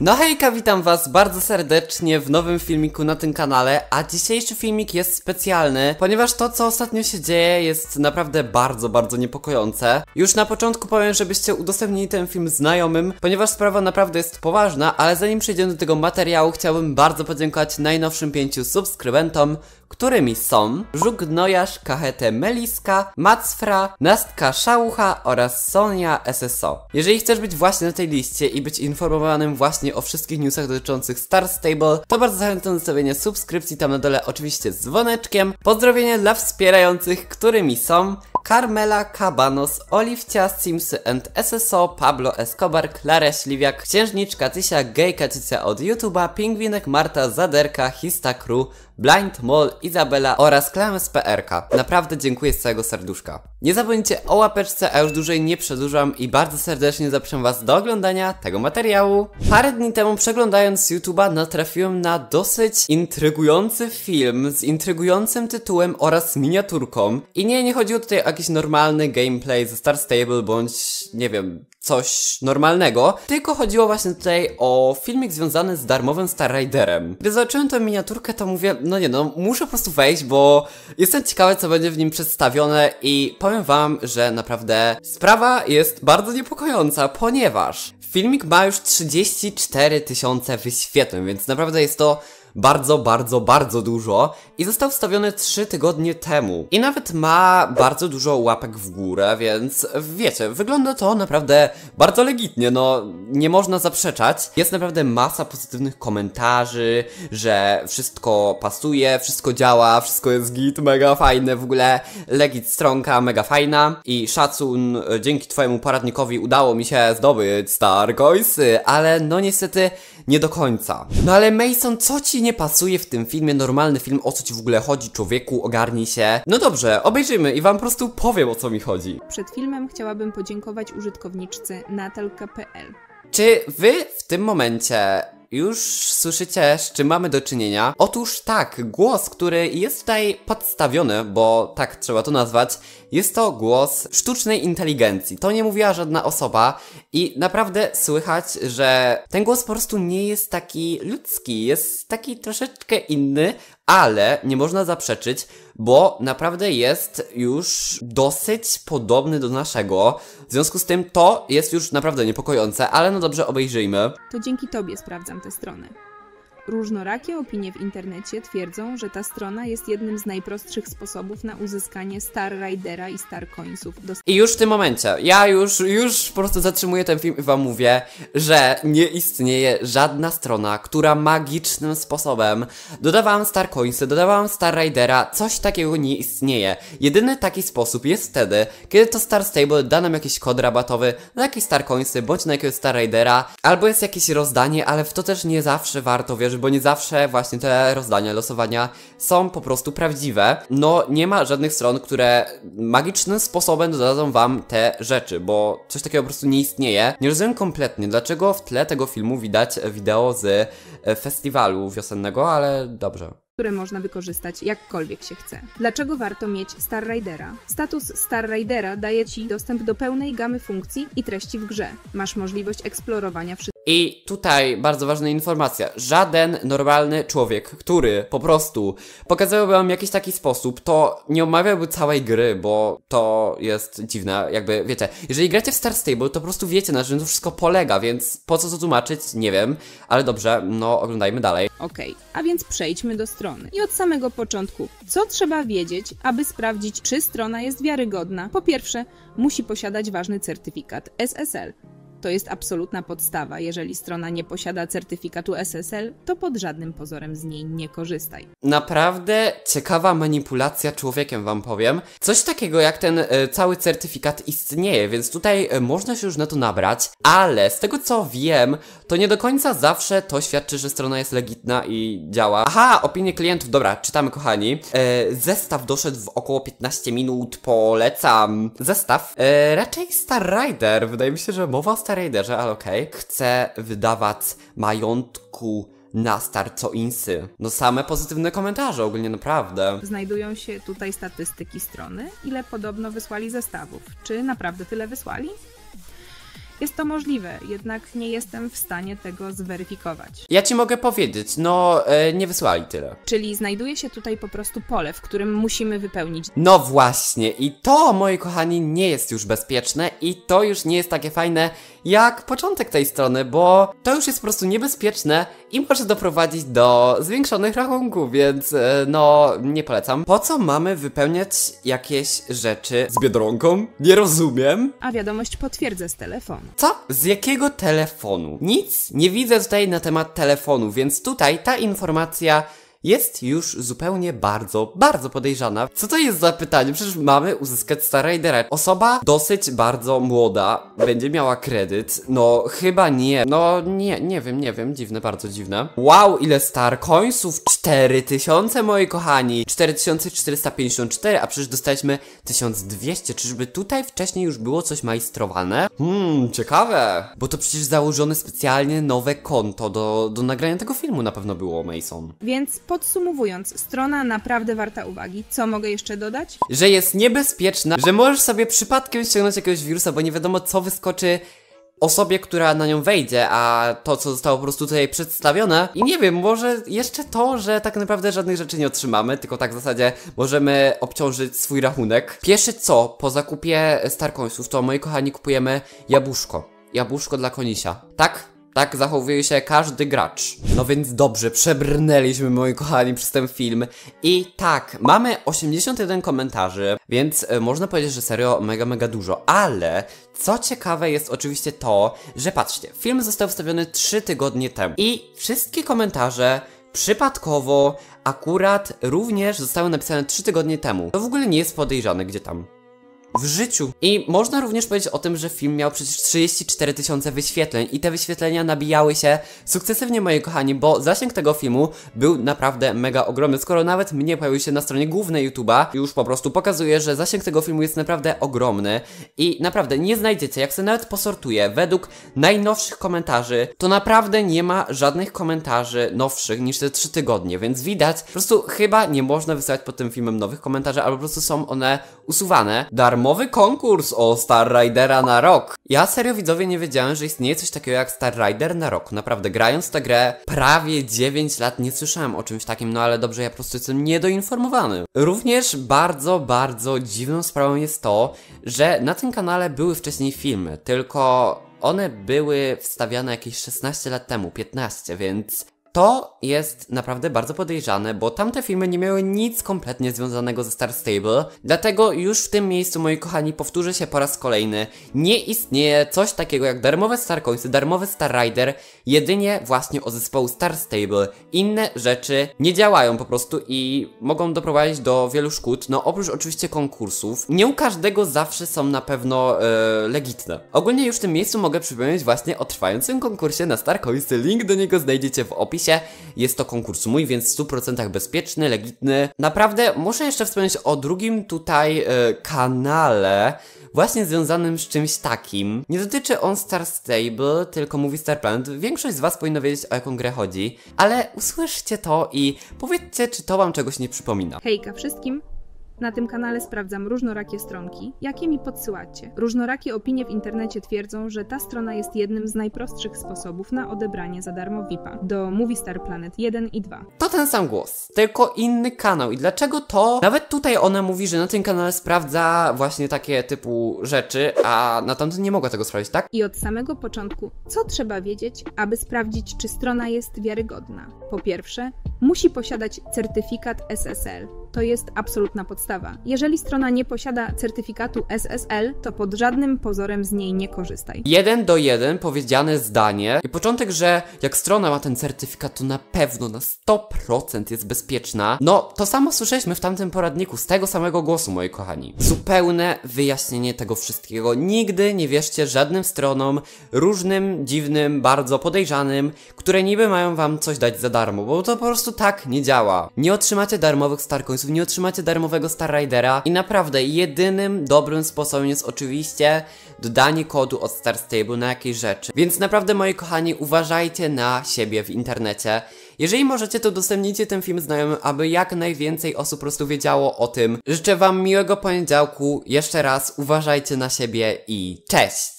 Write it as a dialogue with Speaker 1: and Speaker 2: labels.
Speaker 1: No hejka, witam was bardzo serdecznie w nowym filmiku na tym kanale, a dzisiejszy filmik jest specjalny, ponieważ to co ostatnio się dzieje jest naprawdę bardzo, bardzo niepokojące. Już na początku powiem, żebyście udostępnili ten film znajomym, ponieważ sprawa naprawdę jest poważna, ale zanim przejdziemy do tego materiału chciałbym bardzo podziękować najnowszym pięciu subskrybentom, którymi są Żuk Nojasz, Kachete Meliska, Macfra, Nastka Szałucha oraz Sonia SSO. Jeżeli chcesz być właśnie na tej liście i być informowanym właśnie o wszystkich newsach dotyczących Star Stable, to bardzo zachęcam do zostawienia subskrypcji tam na dole oczywiście z dzwoneczkiem. Pozdrowienia dla wspierających, którymi są Carmela Cabanos, Oliwcia Sims and SSO, Pablo Escobar, Klara Śliwiak, Księżniczka Tysia, Gejka Tysia od YouTube'a, Pingwinek Marta Zaderka, Hista Crew, Blind, Mall, Izabela oraz Clem PRK. Naprawdę dziękuję z całego serduszka. Nie zapomnijcie o łapeczce, a już dłużej nie przedłużam i bardzo serdecznie zapraszam Was do oglądania tego materiału. Parę dni temu przeglądając YouTube'a natrafiłem na dosyć intrygujący film z intrygującym tytułem oraz miniaturką. I nie, nie chodziło tutaj o jakiś normalny gameplay ze Star Stable bądź, nie wiem, coś normalnego, tylko chodziło właśnie tutaj o filmik związany z darmowym Star Riderem. Gdy zobaczyłem tę miniaturkę to mówię, no nie no, muszę po prostu wejść, bo jestem ciekawy, co będzie w nim przedstawione i powiem wam, że naprawdę sprawa jest bardzo niepokojąca, ponieważ filmik ma już 34 tysiące wyświetleń, więc naprawdę jest to bardzo, bardzo, bardzo dużo i został wstawiony 3 tygodnie temu. I nawet ma bardzo dużo łapek w górę, więc wiecie, wygląda to naprawdę bardzo legitnie, no nie można zaprzeczać. Jest naprawdę masa pozytywnych komentarzy, że wszystko pasuje, wszystko działa, wszystko jest git, mega fajne, w ogóle legit stronka, mega fajna i szacun, dzięki twojemu poradnikowi udało mi się zdobyć Star Coins, ale no niestety nie do końca. No ale Mason, co ci nie pasuje w tym filmie? Normalny film, o co ci w ogóle chodzi? Człowieku, ogarnij się. No dobrze, obejrzyjmy i wam po prostu powiem, o co mi chodzi.
Speaker 2: Przed filmem chciałabym podziękować użytkowniczce natalka.pl.
Speaker 1: Czy wy w tym momencie już słyszycie, z czym mamy do czynienia? Otóż tak, głos, który jest tutaj podstawiony, bo tak trzeba to nazwać, jest to głos sztucznej inteligencji. To nie mówiła żadna osoba i naprawdę słychać, że ten głos po prostu nie jest taki ludzki, jest taki troszeczkę inny, ale nie można zaprzeczyć, bo naprawdę jest już dosyć podobny do naszego. W związku z tym to jest już naprawdę niepokojące, ale no dobrze, obejrzyjmy.
Speaker 2: To dzięki tobie sprawdzam te strony. Różnorakie opinie w internecie twierdzą, że ta strona jest jednym z najprostszych sposobów na uzyskanie Star Ridera i Star Coinsów. Do...
Speaker 1: I już w tym momencie, ja już, już po prostu zatrzymuję ten film i wam mówię, że nie istnieje żadna strona, która magicznym sposobem dodawałam Star Coinsy, dodawałam Star Ridera, coś takiego nie istnieje. Jedyny taki sposób jest wtedy, kiedy to Star Stable da nam jakiś kod rabatowy na jakieś Star Coinsy bądź na jakiegoś Star Ridera, albo jest jakieś rozdanie, ale w to też nie zawsze warto wierzyć bo nie zawsze właśnie te rozdania, losowania są po prostu prawdziwe. No, nie ma żadnych stron, które magicznym sposobem dodadzą wam te rzeczy, bo coś takiego po prostu nie istnieje. Nie rozumiem kompletnie, dlaczego w tle tego filmu widać wideo z e, festiwalu wiosennego, ale dobrze
Speaker 2: które można wykorzystać jakkolwiek się chce. Dlaczego warto mieć Star Ridera? Status Star Ridera daje Ci dostęp do pełnej gamy funkcji i treści w grze. Masz możliwość eksplorowania wszystkich
Speaker 1: i tutaj bardzo ważna informacja. Żaden normalny człowiek, który po prostu pokazałby wam jakiś taki sposób, to nie omawiałby całej gry, bo to jest dziwne, jakby wiecie. Jeżeli gracie w Star Stable, to po prostu wiecie na czym to wszystko polega, więc po co to tłumaczyć, nie wiem, ale dobrze, no oglądajmy dalej. Okej, okay,
Speaker 2: a więc przejdźmy do strony. I od samego początku, co trzeba wiedzieć, aby sprawdzić, czy strona jest wiarygodna? Po pierwsze, musi posiadać ważny certyfikat SSL. To jest absolutna podstawa. Jeżeli strona nie posiada certyfikatu SSL, to pod żadnym pozorem z niej nie korzystaj.
Speaker 1: Naprawdę ciekawa manipulacja człowiekiem, wam powiem. Coś takiego jak ten e, cały certyfikat istnieje, więc tutaj e, można się już na to nabrać, ale z tego co wiem, to nie do końca zawsze to świadczy, że strona jest legitna i działa. Aha, opinie klientów, dobra, czytamy kochani. E, zestaw doszedł w około 15 minut, polecam. Zestaw? E, raczej Star Rider, wydaje mi się, że mowa z Ghost Raiderze, ale okej, okay, chce wydawać majątku na co insy. No same pozytywne komentarze ogólnie, naprawdę.
Speaker 2: Znajdują się tutaj statystyki strony, ile podobno wysłali zestawów. Czy naprawdę tyle wysłali? Jest to możliwe, jednak nie jestem w stanie tego zweryfikować.
Speaker 1: Ja ci mogę powiedzieć, no e, nie wysłali tyle.
Speaker 2: Czyli znajduje się tutaj po prostu pole, w którym musimy wypełnić.
Speaker 1: No właśnie, i to, moi kochani, nie jest już bezpieczne i to już nie jest takie fajne, jak początek tej strony, bo to już jest po prostu niebezpieczne i może doprowadzić do zwiększonych rachunków, więc e, no nie polecam. Po co mamy wypełniać jakieś rzeczy z Biedronką? Nie rozumiem.
Speaker 2: A wiadomość potwierdzę z telefonu. Co?
Speaker 1: Z jakiego telefonu? Nic nie widzę tutaj na temat telefonu, więc tutaj ta informacja jest już zupełnie bardzo, bardzo podejrzana. Co to jest za pytanie? Przecież mamy uzyskać Star Raidera. Osoba dosyć bardzo młoda, będzie miała kredyt. No, chyba nie. No, nie, nie wiem, nie wiem. Dziwne, bardzo dziwne. Wow, ile star coinsów? 4000, moi kochani. 4454, a przecież dostaliśmy 1200. Czyżby tutaj wcześniej już było coś majstrowane? Hmm, ciekawe. Bo to przecież założone specjalnie nowe konto do, do nagrania tego filmu na pewno było, Mason.
Speaker 2: Więc po Podsumowując, strona naprawdę warta uwagi. Co mogę jeszcze dodać?
Speaker 1: Że jest niebezpieczna, że możesz sobie przypadkiem ściągnąć jakiegoś wirusa, bo nie wiadomo co wyskoczy osobie, która na nią wejdzie, a to, co zostało po prostu tutaj przedstawione. I nie wiem, może jeszcze to, że tak naprawdę żadnych rzeczy nie otrzymamy, tylko tak w zasadzie możemy obciążyć swój rachunek. Pierwsze co po zakupie Starcoinsów, to moi kochani kupujemy jabłuszko. Jabłuszko dla konisia. Tak? Tak zachowuje się każdy gracz. No więc dobrze, przebrnęliśmy moi kochani przez ten film. I tak, mamy 81 komentarzy, więc e, można powiedzieć, że serio mega mega dużo. Ale co ciekawe jest oczywiście to, że patrzcie, film został wstawiony 3 tygodnie temu. I wszystkie komentarze przypadkowo akurat również zostały napisane 3 tygodnie temu. To w ogóle nie jest podejrzane, gdzie tam w życiu. I można również powiedzieć o tym, że film miał przecież 34 tysiące wyświetleń i te wyświetlenia nabijały się sukcesywnie, moi kochani, bo zasięg tego filmu był naprawdę mega ogromny. Skoro nawet mnie pojawił się na stronie głównej YouTube'a, już po prostu pokazuje, że zasięg tego filmu jest naprawdę ogromny i naprawdę nie znajdziecie, jak sobie nawet posortuję, według najnowszych komentarzy, to naprawdę nie ma żadnych komentarzy nowszych niż te 3 tygodnie, więc widać, po prostu chyba nie można wysyłać pod tym filmem nowych komentarzy, albo po prostu są one usuwane darmo darmowy konkurs o Star Ridera na rok. Ja serio widzowie nie wiedziałem, że istnieje coś takiego jak Star Rider na rok. Naprawdę, grając tę grę prawie 9 lat nie słyszałem o czymś takim, no ale dobrze, ja po prostu jestem niedoinformowany. Również bardzo, bardzo dziwną sprawą jest to, że na tym kanale były wcześniej filmy, tylko one były wstawiane jakieś 16 lat temu, 15, więc to jest naprawdę bardzo podejrzane, bo tamte filmy nie miały nic kompletnie związanego ze Star Stable, dlatego już w tym miejscu, moi kochani, powtórzę się po raz kolejny. Nie istnieje coś takiego jak darmowe Star Coinsy, darmowy Star Rider, jedynie właśnie o zespołu Star Stable. Inne rzeczy nie działają po prostu i mogą doprowadzić do wielu szkód, no oprócz oczywiście konkursów. Nie u każdego zawsze są na pewno e, legitne. Ogólnie już w tym miejscu mogę przypomnieć właśnie o trwającym konkursie na Star Coinsy, link do niego znajdziecie w opisie opisie. Jest to konkurs mój, więc w 100% bezpieczny, legitny. Naprawdę muszę jeszcze wspomnieć o drugim tutaj y, kanale, właśnie związanym z czymś takim. Nie dotyczy on Star Stable, tylko mówi Star Planet. Większość z was powinno wiedzieć o jaką grę chodzi, ale usłyszcie to i powiedzcie, czy to wam czegoś nie przypomina.
Speaker 2: Hejka wszystkim, na tym kanale sprawdzam różnorakie stronki, jakie mi podsyłacie. Różnorakie opinie w internecie twierdzą, że ta strona jest jednym z najprostszych sposobów na odebranie za darmo VIP-a do Movie Star Planet 1 i 2.
Speaker 1: To ten sam głos, tylko inny kanał. I dlaczego to? Nawet tutaj ona mówi, że na tym kanale sprawdza właśnie takie typu rzeczy, a na tamtym nie mogła tego sprawdzić, tak?
Speaker 2: I od samego początku, co trzeba wiedzieć, aby sprawdzić, czy strona jest wiarygodna? Po pierwsze, musi posiadać certyfikat SSL to jest absolutna podstawa. Jeżeli strona nie posiada certyfikatu SSL, to pod żadnym pozorem z niej nie korzystaj.
Speaker 1: Jeden do jeden powiedziane zdanie i początek, że jak strona ma ten certyfikat, to na pewno na 100% jest bezpieczna. No, to samo słyszeliśmy w tamtym poradniku z tego samego głosu, moi kochani. Zupełne wyjaśnienie tego wszystkiego. Nigdy nie wierzcie żadnym stronom, różnym, dziwnym, bardzo podejrzanym, które niby mają wam coś dać za darmo, bo to po prostu tak nie działa. Nie otrzymacie darmowych starkońców nie otrzymacie darmowego Star Ridera i naprawdę jedynym dobrym sposobem jest oczywiście dodanie kodu od Star Stable na jakieś rzeczy. Więc naprawdę moi kochani uważajcie na siebie w internecie. Jeżeli możecie, to udostępnijcie ten film znajomym, aby jak najwięcej osób po prostu wiedziało o tym. Życzę wam miłego poniedziałku, jeszcze raz uważajcie na siebie i cześć!